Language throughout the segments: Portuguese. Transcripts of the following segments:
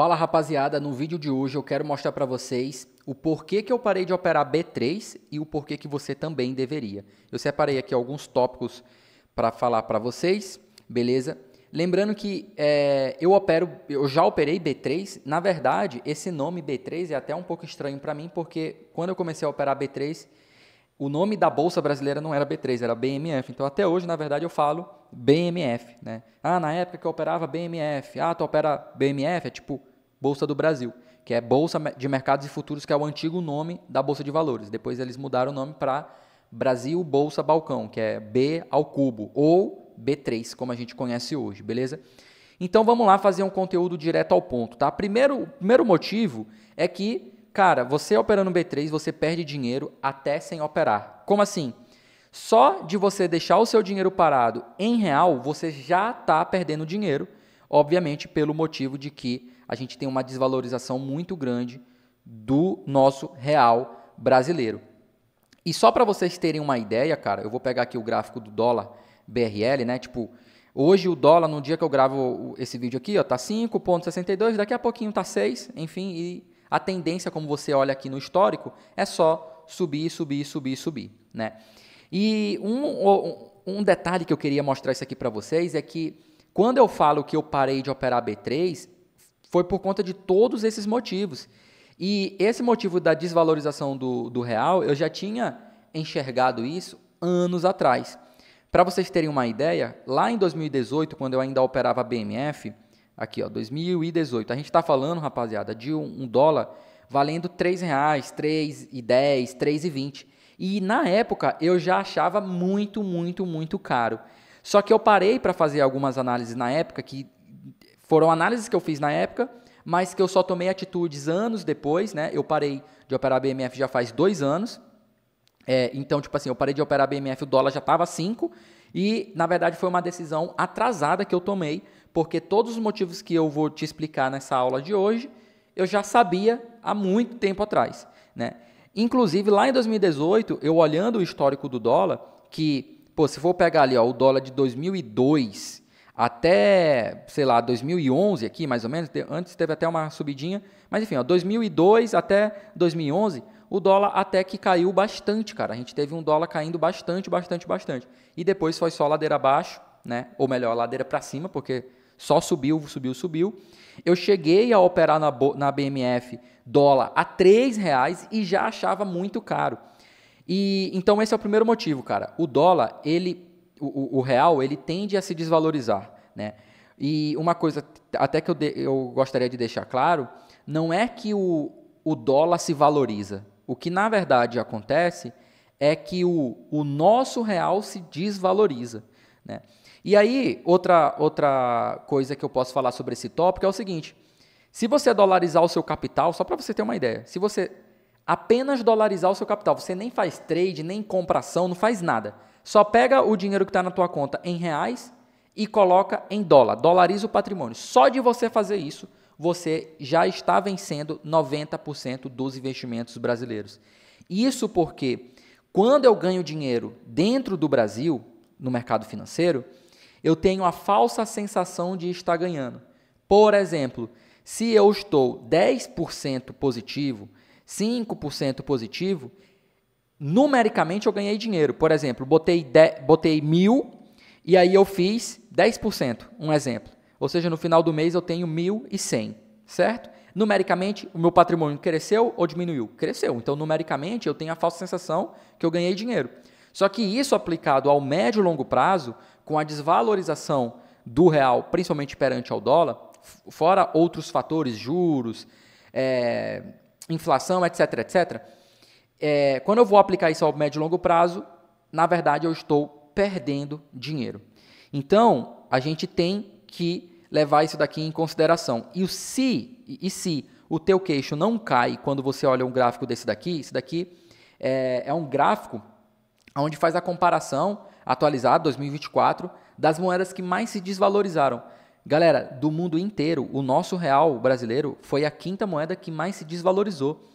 Fala rapaziada, no vídeo de hoje eu quero mostrar para vocês o porquê que eu parei de operar B3 e o porquê que você também deveria. Eu separei aqui alguns tópicos para falar para vocês, beleza? Lembrando que é, eu opero, eu já operei B3. Na verdade, esse nome B3 é até um pouco estranho para mim, porque quando eu comecei a operar B3, o nome da bolsa brasileira não era B3, era BMF. Então até hoje, na verdade, eu falo BMF, né? Ah, na época que eu operava BMF. Ah, tu opera BMF? É tipo Bolsa do Brasil, que é Bolsa de Mercados e Futuros, que é o antigo nome da Bolsa de Valores. Depois eles mudaram o nome para Brasil Bolsa Balcão, que é B ao cubo, ou B3, como a gente conhece hoje, beleza? Então vamos lá fazer um conteúdo direto ao ponto, tá? Primeiro, primeiro motivo é que, cara, você operando B3, você perde dinheiro até sem operar. Como assim? Só de você deixar o seu dinheiro parado em real, você já está perdendo dinheiro obviamente pelo motivo de que a gente tem uma desvalorização muito grande do nosso real brasileiro. E só para vocês terem uma ideia, cara, eu vou pegar aqui o gráfico do dólar BRL, né? Tipo, hoje o dólar, no dia que eu gravo esse vídeo aqui, ó, tá 5,62, daqui a pouquinho tá 6, enfim, e a tendência, como você olha aqui no histórico, é só subir, subir, subir, subir, né? E um, um detalhe que eu queria mostrar isso aqui para vocês é que quando eu falo que eu parei de operar B3, foi por conta de todos esses motivos. E esse motivo da desvalorização do, do real, eu já tinha enxergado isso anos atrás. Para vocês terem uma ideia, lá em 2018, quando eu ainda operava BMF, aqui ó, 2018, a gente está falando, rapaziada, de um, um dólar valendo R$ reais, três e dez, três e vinte. E na época eu já achava muito, muito, muito caro. Só que eu parei para fazer algumas análises na época, que foram análises que eu fiz na época, mas que eu só tomei atitudes anos depois, né? Eu parei de operar BMF já faz dois anos. É, então, tipo assim, eu parei de operar BMF, o dólar já estava 5. E, na verdade, foi uma decisão atrasada que eu tomei, porque todos os motivos que eu vou te explicar nessa aula de hoje, eu já sabia há muito tempo atrás. Né? Inclusive, lá em 2018, eu olhando o histórico do dólar, que Pô, se for pegar ali ó, o dólar de 2002 até, sei lá, 2011 aqui, mais ou menos, antes teve até uma subidinha, mas enfim, ó, 2002 até 2011, o dólar até que caiu bastante, cara. A gente teve um dólar caindo bastante, bastante, bastante. E depois foi só ladeira abaixo, né? Ou melhor, ladeira para cima, porque só subiu, subiu, subiu. Eu cheguei a operar na, na BMF dólar a R$ reais e já achava muito caro. E então esse é o primeiro motivo, cara. O dólar, ele, o, o real, ele tende a se desvalorizar, né? E uma coisa até que eu, de, eu gostaria de deixar claro, não é que o, o dólar se valoriza. O que na verdade acontece é que o, o nosso real se desvaloriza, né? E aí, outra, outra coisa que eu posso falar sobre esse tópico é o seguinte: se você dolarizar o seu capital, só para você ter uma ideia, se você apenas dolarizar o seu capital. Você nem faz trade, nem compra ação, não faz nada. Só pega o dinheiro que está na tua conta em reais e coloca em dólar. Dolariza o patrimônio. Só de você fazer isso, você já está vencendo 90% dos investimentos brasileiros. Isso porque quando eu ganho dinheiro dentro do Brasil, no mercado financeiro, eu tenho a falsa sensação de estar ganhando. Por exemplo, se eu estou 10% positivo, 5% positivo, numericamente eu ganhei dinheiro. Por exemplo, botei, de, botei mil e aí eu fiz 10%, um exemplo. Ou seja, no final do mês eu tenho 1.100, certo? Numericamente, o meu patrimônio cresceu ou diminuiu? Cresceu. Então, numericamente, eu tenho a falsa sensação que eu ganhei dinheiro. Só que isso aplicado ao médio e longo prazo, com a desvalorização do real, principalmente perante ao dólar, fora outros fatores, juros, é, inflação, etc, etc, é, quando eu vou aplicar isso ao médio e longo prazo, na verdade eu estou perdendo dinheiro. Então, a gente tem que levar isso daqui em consideração. E se, e se o teu queixo não cai quando você olha um gráfico desse daqui, esse daqui é, é um gráfico onde faz a comparação atualizada, 2024, das moedas que mais se desvalorizaram. Galera, do mundo inteiro, o nosso real brasileiro foi a quinta moeda que mais se desvalorizou.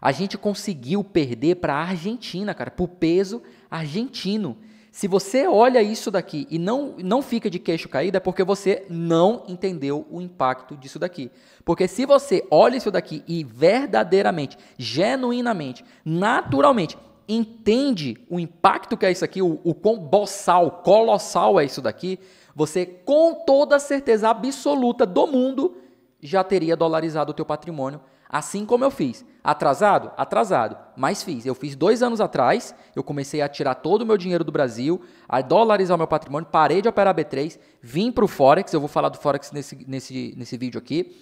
A gente conseguiu perder para a Argentina, cara, por peso argentino. Se você olha isso daqui e não, não fica de queixo caído, é porque você não entendeu o impacto disso daqui. Porque se você olha isso daqui e verdadeiramente, genuinamente, naturalmente, entende o impacto que é isso aqui, o, o quão boçal, colossal é isso daqui, você com toda a certeza absoluta do mundo já teria dolarizado o teu patrimônio, assim como eu fiz. Atrasado? Atrasado, mas fiz. Eu fiz dois anos atrás, eu comecei a tirar todo o meu dinheiro do Brasil, a dolarizar o meu patrimônio, parei de operar B3, vim para o Forex, eu vou falar do Forex nesse, nesse, nesse vídeo aqui.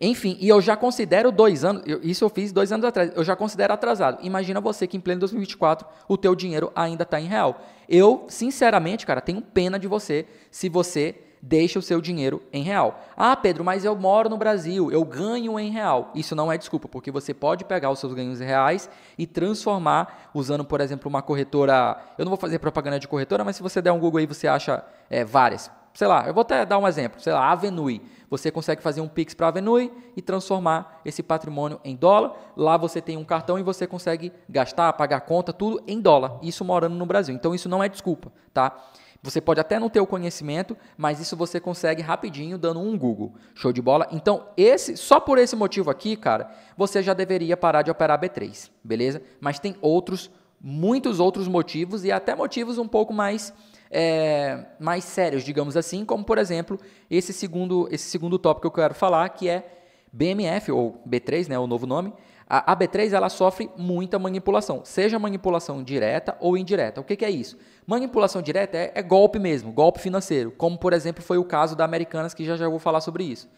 Enfim, e eu já considero dois anos, eu, isso eu fiz dois anos atrás, eu já considero atrasado. Imagina você que em pleno 2024 o teu dinheiro ainda está em real. Eu, sinceramente, cara, tenho pena de você se você deixa o seu dinheiro em real. Ah, Pedro, mas eu moro no Brasil, eu ganho em real. Isso não é desculpa, porque você pode pegar os seus ganhos em reais e transformar usando, por exemplo, uma corretora. Eu não vou fazer propaganda de corretora, mas se você der um Google aí, você acha é, várias sei lá, eu vou até dar um exemplo, sei lá, Avenue. Você consegue fazer um Pix para Avenue e transformar esse patrimônio em dólar. Lá você tem um cartão e você consegue gastar, pagar conta, tudo em dólar. Isso morando no Brasil. Então isso não é desculpa, tá? Você pode até não ter o conhecimento, mas isso você consegue rapidinho dando um Google. Show de bola? Então, esse só por esse motivo aqui, cara, você já deveria parar de operar B3, beleza? Mas tem outros, muitos outros motivos e até motivos um pouco mais é, mais sérios, digamos assim, como por exemplo esse segundo, esse segundo tópico que eu quero falar, que é BMF ou B3, né, o novo nome. A, B3 ela sofre muita manipulação, seja manipulação direta ou indireta. O que, que é isso? Manipulação direta é, é, golpe mesmo, golpe financeiro, como por exemplo foi o caso da Americanas, que já já vou falar sobre isso.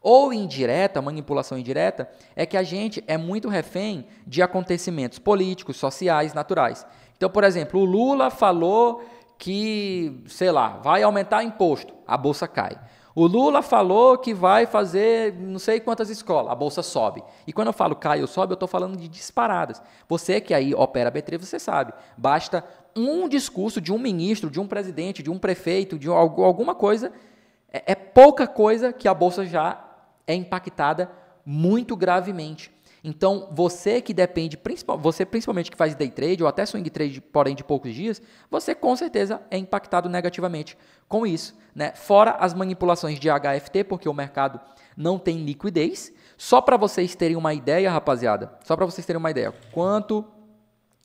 Ou indireta, manipulação indireta, é que a gente é muito refém de acontecimentos políticos, sociais, naturais. Então, por exemplo, o Lula falou que, sei lá, vai aumentar imposto, a bolsa cai. O Lula falou que vai fazer não sei quantas escolas, a bolsa sobe. E quando eu falo cai ou sobe, eu estou falando de disparadas. Você que aí opera a B3, você sabe. Basta um discurso de um ministro, de um presidente, de um prefeito, de alguma coisa. É, é pouca coisa que a bolsa já é impactada muito gravemente. Então, você que depende, você principalmente que faz day trade ou até swing trade, porém de poucos dias, você com certeza é impactado negativamente com isso. Né? Fora as manipulações de HFT, porque o mercado não tem liquidez. Só para vocês terem uma ideia, rapaziada, só para vocês terem uma ideia, quanto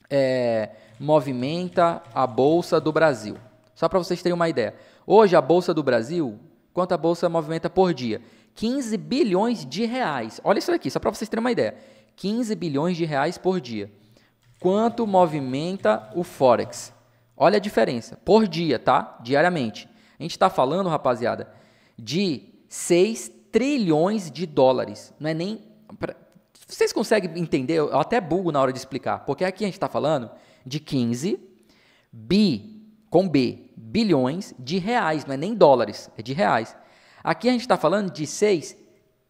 é, movimenta a Bolsa do Brasil? Só para vocês terem uma ideia. Hoje, a Bolsa do Brasil, quanto a Bolsa movimenta por dia? 15 bilhões de reais. Olha isso aqui, só para vocês terem uma ideia. 15 bilhões de reais por dia. Quanto movimenta o Forex? Olha a diferença. Por dia, tá? Diariamente. A gente está falando, rapaziada, de 6 trilhões de dólares. Não é nem. Vocês conseguem entender? Eu até bugo na hora de explicar. Porque aqui a gente está falando de 15 bi, com B, bilhões de reais. Não é nem dólares, é de reais. Aqui a gente está falando de 6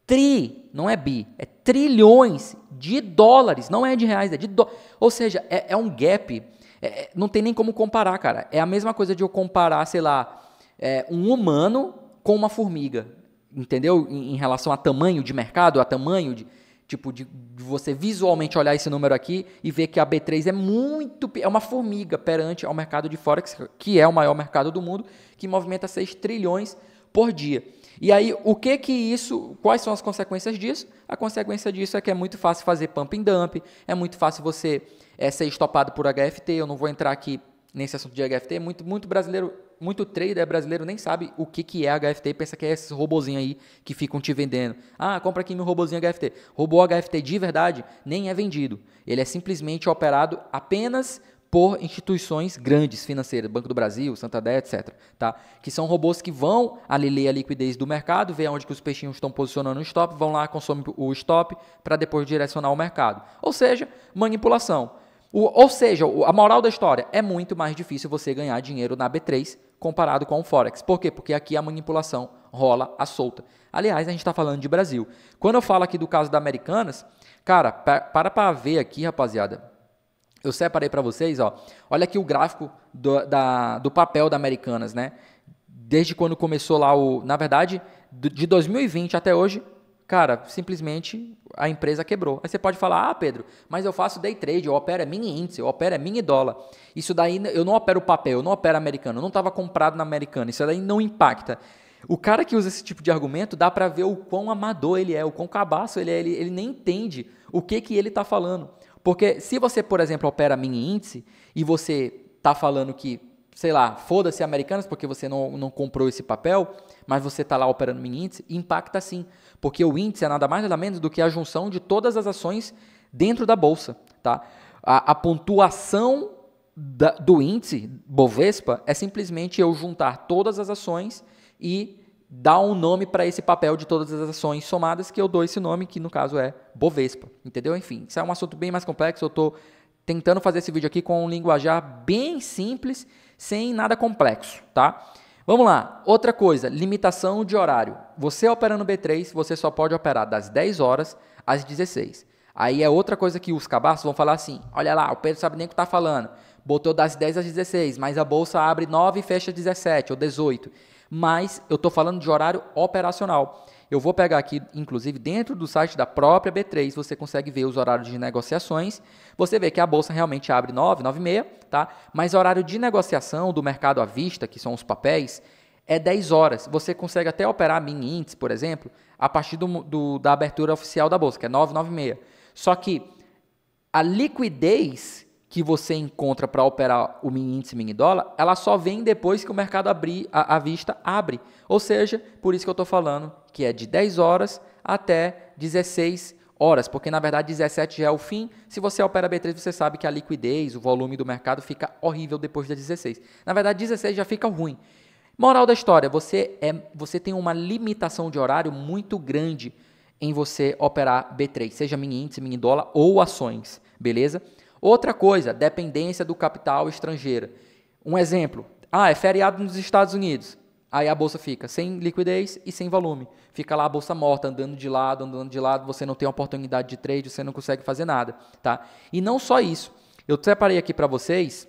tri, não é bi, é trilhões de dólares, não é de reais, é de dólares. Do... Ou seja, é, é um gap, é, é, não tem nem como comparar, cara. É a mesma coisa de eu comparar, sei lá, é, um humano com uma formiga, entendeu? Em, em, relação a tamanho de mercado, a tamanho de. Tipo, de, de você visualmente olhar esse número aqui e ver que a B3 é muito. é uma formiga perante ao mercado de Forex, que é o maior mercado do mundo, que movimenta 6 trilhões por dia. E aí, o que que isso, quais são as consequências disso? A consequência disso é que é muito fácil fazer pump and dump, é muito fácil você é, ser estopado por HFT, eu não vou entrar aqui nesse assunto de HFT, muito, muito brasileiro, muito trader brasileiro nem sabe o que, que é HFT pensa que é esses robozinho aí que ficam te vendendo. Ah, compra aqui meu robozinho HFT. Robô HFT de verdade nem é vendido. Ele é simplesmente operado apenas por instituições grandes financeiras, Banco do Brasil, Santander, etc. Tá? Que são robôs que vão ali ler a liquidez do mercado, ver onde que os peixinhos estão posicionando o stop, vão lá, consomem o stop para depois direcionar o mercado. Ou seja, manipulação. O, ou seja, a moral da história é muito mais difícil você ganhar dinheiro na B3 comparado com o Forex. Por quê? Porque aqui a manipulação rola à solta. Aliás, a gente está falando de Brasil. Quando eu falo aqui do caso da Americanas, cara, para para ver aqui, rapaziada, eu separei para vocês, ó. Olha aqui o gráfico do, da, do papel da Americanas, né? Desde quando começou lá o, na verdade, de 2020 até hoje, cara, simplesmente a empresa quebrou. Aí você pode falar, ah, Pedro, mas eu faço day trade, eu opero é mini índice, eu opero é mini dólar. Isso daí eu não opero papel, eu não opero americano, eu não estava comprado na americana, isso daí não impacta. O cara que usa esse tipo de argumento dá para ver o quão amador ele é, o quão cabaço ele é, ele, ele nem entende o que, que ele está falando. Porque se você, por exemplo, opera mini índice e você está falando que, sei lá, foda-se americanas porque você não, não comprou esse papel, mas você está lá operando mini índice, impacta sim. Porque o índice é nada mais nada menos do que a junção de todas as ações dentro da bolsa. Tá? A, a pontuação da, do índice Bovespa é simplesmente eu juntar todas as ações e dá um nome para esse papel de todas as ações somadas, que eu dou esse nome, que no caso é Bovespa, entendeu? Enfim, isso é um assunto bem mais complexo, eu estou tentando fazer esse vídeo aqui com um linguajar bem simples, sem nada complexo, tá? Vamos lá, outra coisa, limitação de horário. Você operando B3, você só pode operar das 10 horas às 16. Aí é outra coisa que os cabaços vão falar assim: olha lá, o Pedro sabe nem o que está falando. Botou das 10 às 16, mas a bolsa abre 9 e fecha 17 ou 18 mas eu estou falando de horário operacional. Eu vou pegar aqui, inclusive, dentro do site da própria B3, você consegue ver os horários de negociações. Você vê que a bolsa realmente abre 9, 9 e meia, tá? Mas horário de negociação do mercado à vista, que são os papéis, é 10 horas. Você consegue até operar mini índice, por exemplo, a partir do, do, da abertura oficial da bolsa, que é 9, 9 e meia. Só que a liquidez que você encontra para operar o mini índice mini dólar, ela só vem depois que o mercado abrir, a, a vista abre. Ou seja, por isso que eu estou falando que é de 10 horas até 16 horas, porque na verdade 17 já é o fim. Se você opera B3, você sabe que a liquidez, o volume do mercado fica horrível depois das 16. Na verdade, 16 já fica ruim. Moral da história, você é você tem uma limitação de horário muito grande em você operar B3, seja mini índice, mini dólar ou ações, beleza? Outra coisa, dependência do capital estrangeiro. Um exemplo, ah, é feriado nos Estados Unidos. Aí a bolsa fica sem liquidez e sem volume. Fica lá a bolsa morta, andando de lado, andando de lado, você não tem oportunidade de trade, você não consegue fazer nada, tá? E não só isso. Eu separei aqui para vocês,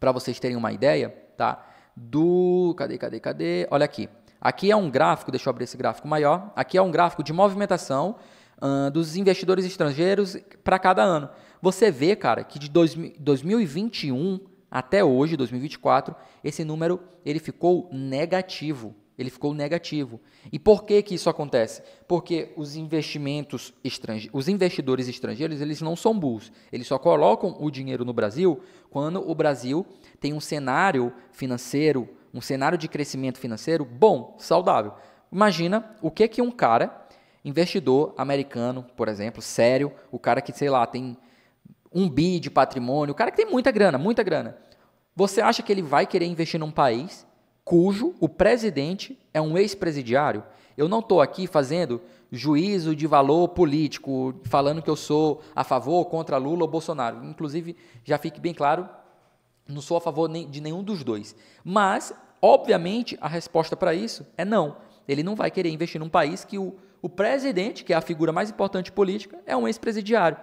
para vocês terem uma ideia, tá? Do, cadê, cadê, cadê? Olha aqui. Aqui é um gráfico, deixa eu abrir esse gráfico maior. Aqui é um gráfico de movimentação uh, dos investidores estrangeiros para cada ano. Você vê, cara, que de dois, 2021 até hoje, 2024, esse número ele ficou negativo. Ele ficou negativo. E por que, que isso acontece? Porque os investimentos estrangeiros, os investidores estrangeiros, eles não são bulls. Eles só colocam o dinheiro no Brasil quando o Brasil tem um cenário financeiro, um cenário de crescimento financeiro bom, saudável. Imagina o que que um cara Investidor americano, por exemplo, sério, o cara que, sei lá, tem um bi de patrimônio, o cara que tem muita grana, muita grana. Você acha que ele vai querer investir num país cujo o presidente é um ex-presidiário? Eu não estou aqui fazendo juízo de valor político, falando que eu sou a favor ou contra Lula ou Bolsonaro. Inclusive, já fique bem claro, não sou a favor de nenhum dos dois. Mas, obviamente, a resposta para isso é não. Ele não vai querer investir num país que o o presidente, que é a figura mais importante política, é um ex-presidiário.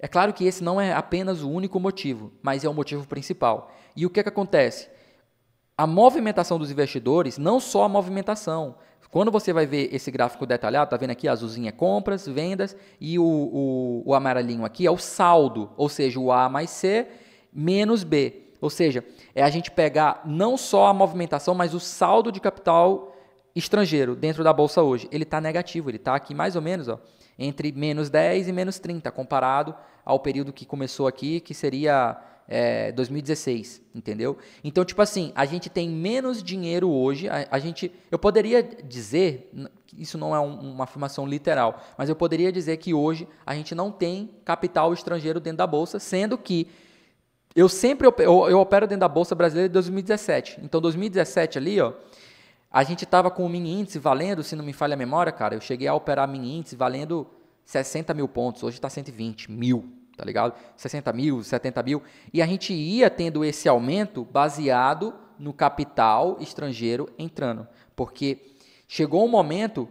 É claro que esse não é apenas o único motivo, mas é o motivo principal. E o que, é que acontece? A movimentação dos investidores, não só a movimentação. Quando você vai ver esse gráfico detalhado, tá vendo aqui a azulzinha é compras, vendas e o, o, o amarelinho aqui é o saldo, ou seja, o A mais C menos B. Ou seja, é a gente pegar não só a movimentação, mas o saldo de capital estrangeiro dentro da bolsa hoje, ele está negativo, ele está aqui mais ou menos ó, entre menos 10 e menos 30, comparado ao período que começou aqui, que seria é, 2016, entendeu? Então, tipo assim, a gente tem menos dinheiro hoje, a, a gente, eu poderia dizer, isso não é um, uma afirmação literal, mas eu poderia dizer que hoje a gente não tem capital estrangeiro dentro da bolsa, sendo que eu sempre eu, eu opero dentro da bolsa brasileira de 2017. Então, 2017 ali, ó, a gente estava com o mini índice valendo, se não me falha a memória, cara, eu cheguei a operar mini índice valendo 60 mil pontos, hoje está 120 mil, tá ligado? 60 mil, 70 mil. E a gente ia tendo esse aumento baseado no capital estrangeiro entrando. Porque chegou um momento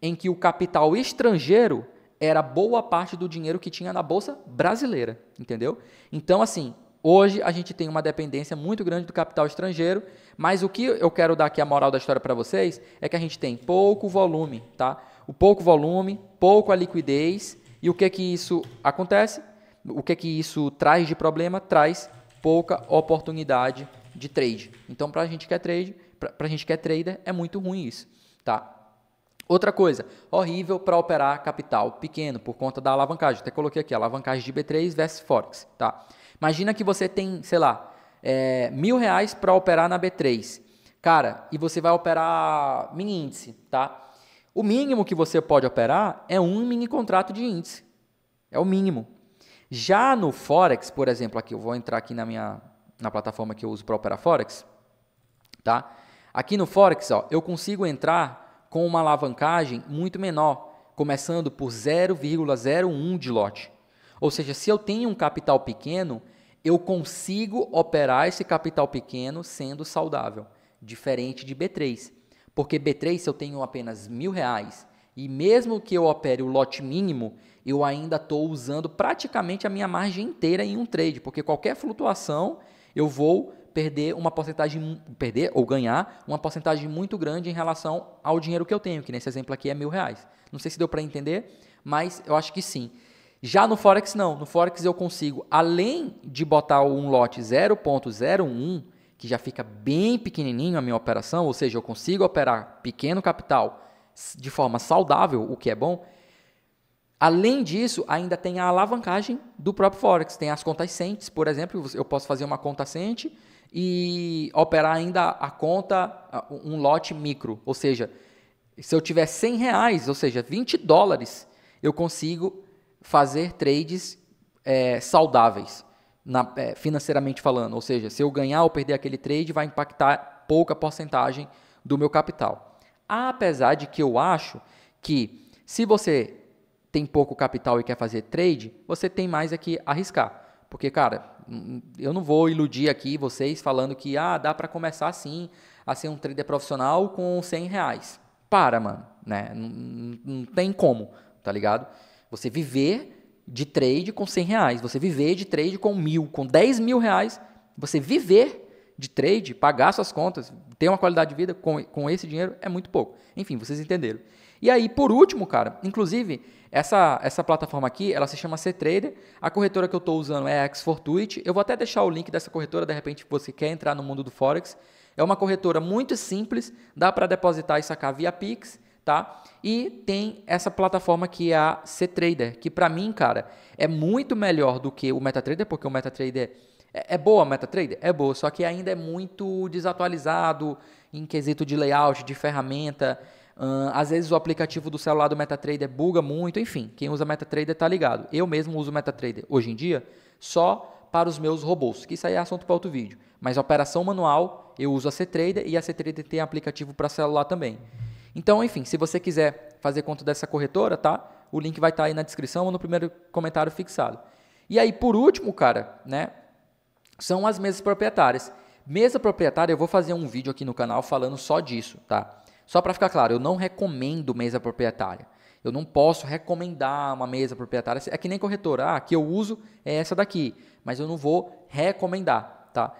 em que o capital estrangeiro era boa parte do dinheiro que tinha na bolsa brasileira, entendeu? Então, assim, Hoje a gente tem uma dependência muito grande do capital estrangeiro, mas o que eu quero dar aqui a moral da história para vocês é que a gente tem pouco volume, tá? O pouco volume, pouco a liquidez, e o que que isso acontece? O que que isso traz de problema? Traz pouca oportunidade de trade. Então, para a gente que é trade, para gente que é trader, é muito ruim isso, tá? Outra coisa, horrível para operar capital pequeno por conta da alavancagem. Até coloquei aqui alavancagem de B3 versus Forex, tá? Imagina que você tem, sei lá, é, mil reais para operar na B3. Cara, e você vai operar mini índice, tá? O mínimo que você pode operar é um mini contrato de índice. É o mínimo. Já no Forex, por exemplo, aqui eu vou entrar aqui na minha na plataforma que eu uso para operar Forex, tá? Aqui no Forex, ó, eu consigo entrar com uma alavancagem muito menor, começando por 0,01 de lote. Ou seja, se eu tenho um capital pequeno, eu consigo operar esse capital pequeno sendo saudável, diferente de B3. Porque B3 se eu tenho apenas mil reais e mesmo que eu opere o lote mínimo, eu ainda estou usando praticamente a minha margem inteira em um trade, porque qualquer flutuação eu vou perder uma porcentagem, perder ou ganhar uma porcentagem muito grande em relação ao dinheiro que eu tenho, que nesse exemplo aqui é mil reais. Não sei se deu para entender, mas eu acho que sim. Já no Forex, não. No Forex eu consigo, além de botar um lote 0.01, que já fica bem pequenininho a minha operação, ou seja, eu consigo operar pequeno capital de forma saudável, o que é bom. Além disso, ainda tem a alavancagem do próprio Forex. Tem as contas centes, por exemplo, eu posso fazer uma conta cente e operar ainda a conta, um lote micro. Ou seja, se eu tiver 100 reais, ou seja, 20 dólares, eu consigo fazer trades é, saudáveis, na, é, financeiramente falando. Ou seja, se eu ganhar ou perder aquele trade, vai impactar pouca porcentagem do meu capital. Apesar de que eu acho que se você tem pouco capital e quer fazer trade, você tem mais aqui arriscar. Porque, cara, eu não vou iludir aqui vocês falando que ah, dá para começar assim a ser um trader profissional com 100 reais. Para, mano, né? Não, não tem como, tá ligado? Você viver de trade com 100 reais, você viver de trade com mil, com 10 mil reais, você viver de trade, pagar suas contas, ter uma qualidade de vida com, com esse dinheiro é muito pouco. Enfim, vocês entenderam. E aí, por último, cara, inclusive, essa, essa plataforma aqui, ela se chama C-Trader. A corretora que eu estou usando é a Xfortuit. Eu vou até deixar o link dessa corretora, de repente, se você quer entrar no mundo do Forex. É uma corretora muito simples, dá para depositar e sacar via Pix tá? E tem essa plataforma que é a CTrader, que para mim, cara, é muito melhor do que o MetaTrader, porque o MetaTrader é, é boa, MetaTrader é boa, só que ainda é muito desatualizado em quesito de layout, de ferramenta. às vezes o aplicativo do celular do MetaTrader buga muito, enfim, quem usa MetaTrader tá ligado. Eu mesmo uso MetaTrader hoje em dia só para os meus robôs, que isso aí é assunto para outro vídeo. Mas operação manual, eu uso a CTrader e a CTrader tem aplicativo para celular também. Então, enfim, se você quiser fazer conta dessa corretora, tá? O link vai estar tá aí na descrição ou no primeiro comentário fixado. E aí, por último, cara, né? São as mesas proprietárias. Mesa proprietária, eu vou fazer um vídeo aqui no canal falando só disso, tá? Só para ficar claro, eu não recomendo mesa proprietária. Eu não posso recomendar uma mesa proprietária. É que nem corretora. Ah, que eu uso é essa daqui. Mas eu não vou recomendar, tá?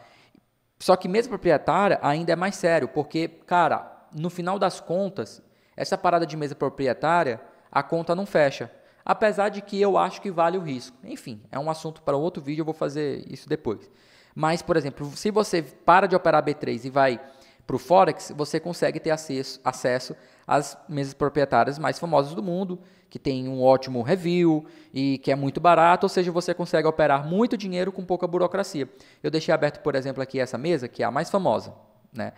Só que mesa proprietária ainda é mais sério, porque, cara, no final das contas, essa parada de mesa proprietária, a conta não fecha. Apesar de que eu acho que vale o risco. Enfim, é um assunto para outro vídeo, eu vou fazer isso depois. Mas, por exemplo, se você para de operar B3 e vai para o Forex, você consegue ter acesso, acesso às mesas proprietárias mais famosas do mundo, que tem um ótimo review e que é muito barato, ou seja, você consegue operar muito dinheiro com pouca burocracia. Eu deixei aberto, por exemplo, aqui essa mesa, que é a mais famosa, né?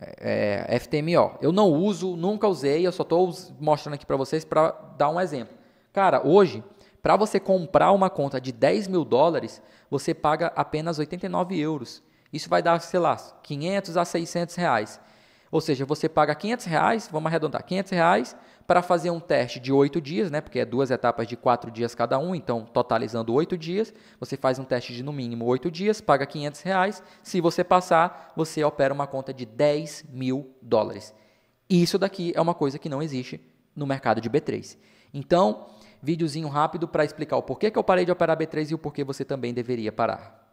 é, é FTMO. Eu não uso, nunca usei, eu só estou mostrando aqui para vocês para dar um exemplo. Cara, hoje, para você comprar uma conta de 10 mil dólares, você paga apenas 89 euros. Isso vai dar, sei lá, 500 a 600 reais. Ou seja, você paga 500 reais, vamos arredondar, 500 reais para fazer um teste de oito dias, né? Porque é duas etapas de quatro dias cada um, então totalizando oito dias. Você faz um teste de no mínimo oito dias, paga 500 reais. Se você passar, você opera uma conta de 10 mil dólares. Isso daqui é uma coisa que não existe no mercado de B3. Então, videozinho rápido para explicar o porquê que eu parei de operar B3 e o porquê você também deveria parar.